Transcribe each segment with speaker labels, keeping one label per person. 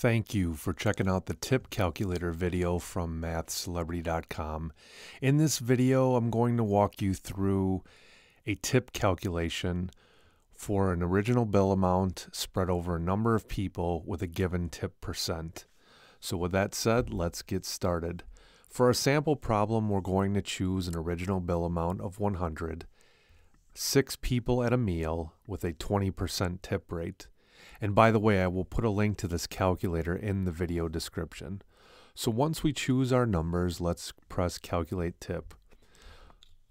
Speaker 1: Thank you for checking out the tip calculator video from mathcelebrity.com. In this video, I'm going to walk you through a tip calculation for an original bill amount spread over a number of people with a given tip percent. So with that said, let's get started. For our sample problem, we're going to choose an original bill amount of 100, six people at a meal with a 20% tip rate. And by the way, I will put a link to this calculator in the video description. So once we choose our numbers, let's press calculate tip.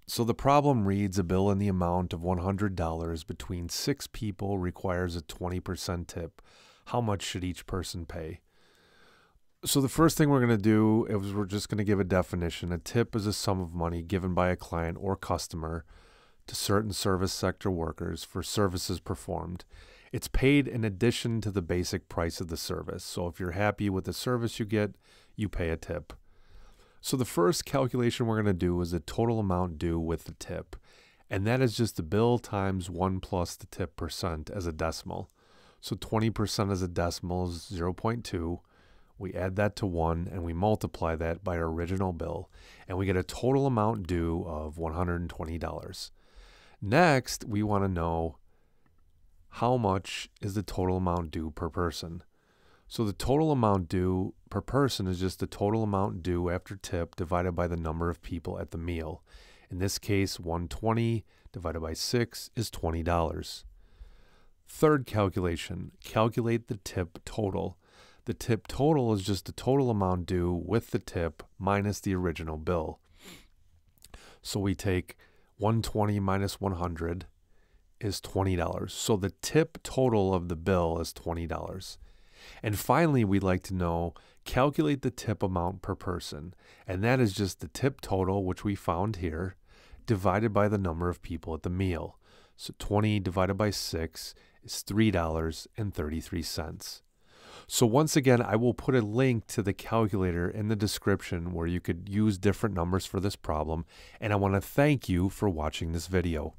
Speaker 1: So the problem reads a bill in the amount of $100 between six people requires a 20% tip. How much should each person pay? So the first thing we're going to do is we're just going to give a definition. A tip is a sum of money given by a client or customer to certain service sector workers for services performed. It's paid in addition to the basic price of the service. So if you're happy with the service you get, you pay a tip. So the first calculation we're going to do is the total amount due with the tip. And that is just the bill times 1 plus the tip percent as a decimal. So 20% as a decimal is 0.2. We add that to 1 and we multiply that by our original bill. And we get a total amount due of $120. Next, we want to know how much is the total amount due per person? So the total amount due per person is just the total amount due after tip divided by the number of people at the meal. In this case, 120 divided by 6 is $20. Third calculation, calculate the tip total. The tip total is just the total amount due with the tip minus the original bill. So we take 120 minus 100 is $20. So the tip total of the bill is $20. And finally, we'd like to know calculate the tip amount per person. And that is just the tip total, which we found here, divided by the number of people at the meal. So 20 divided by 6 is $3.33. So once again, I will put a link to the calculator in the description where you could use different numbers for this problem. And I want to thank you for watching this video.